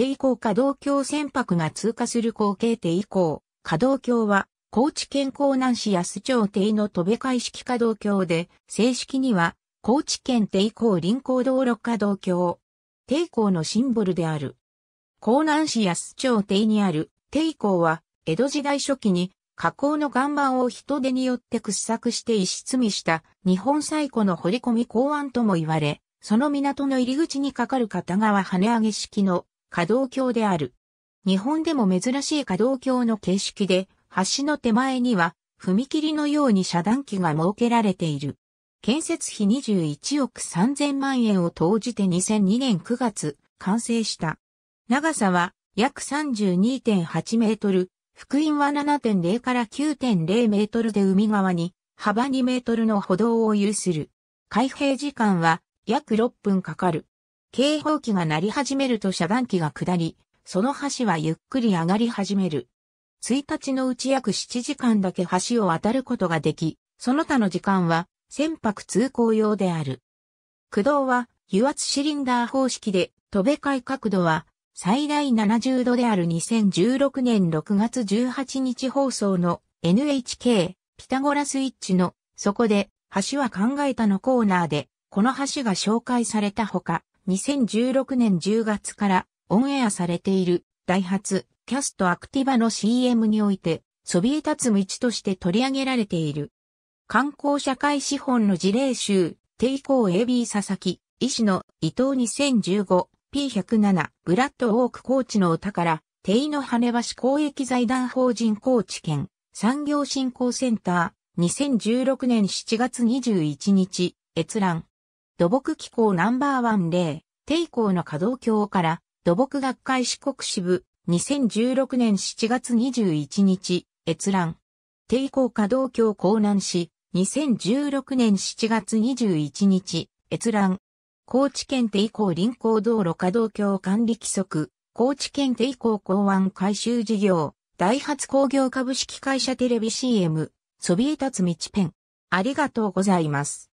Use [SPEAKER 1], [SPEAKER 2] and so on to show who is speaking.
[SPEAKER 1] 帝高稼道橋船舶が通過する光景帝以降、道橋は、高知県江南市安町帝の戸部海式稼道橋で、正式には、高知県帝高臨港道路稼道橋。帝高のシンボルである。江南市安町帝にある帝高は、江戸時代初期に、河口の岩盤を人手によって掘削して石積みした日本最古の掘り込み港湾とも言われ、その港の入り口にかかる片側跳ね上げ式の可動橋である。日本でも珍しい可動橋の形式で、橋の手前には、踏切のように遮断機が設けられている。建設費21億3000万円を投じて2002年9月、完成した。長さは約32.8メートル、福音は7.0から9.0メートルで海側に、幅2メートルの歩道を有する。開閉時間は約6分かかる。警報機が鳴り始めると遮断機が下り、その橋はゆっくり上がり始める。1日のうち約7時間だけ橋を渡ることができ、その他の時間は船舶通行用である。駆動は油圧シリンダー方式で、飛べ替え角度は最大70度である2016年6月18日放送の NHK ピタゴラスイッチのそこで橋は考えたのコーナーで、この橋が紹介されたほか、2016年10月からオンエアされているダイハツキャストアクティバの CM においてそびえ立つ道として取り上げられている。観光社会資本の事例集、抵抗 AB 佐々木、医師の伊藤 2015P107、ブラッドウォークコーチのお宝、テイの羽橋公益財団法人コーチ県産業振興センター、2016年7月21日、閲覧。土木機構ナンバーワン例、帝校の稼働橋から、土木学会四国支部、2016年7月21日、閲覧。帝校稼働橋江南市、2016年7月21日、閲覧。高知県帝校臨港道路稼働橋管理規則、高知県帝校港湾改修事業、ダイハツ工業株式会社テレビ CM、そびえ立つ道ペン。ありがとうございます。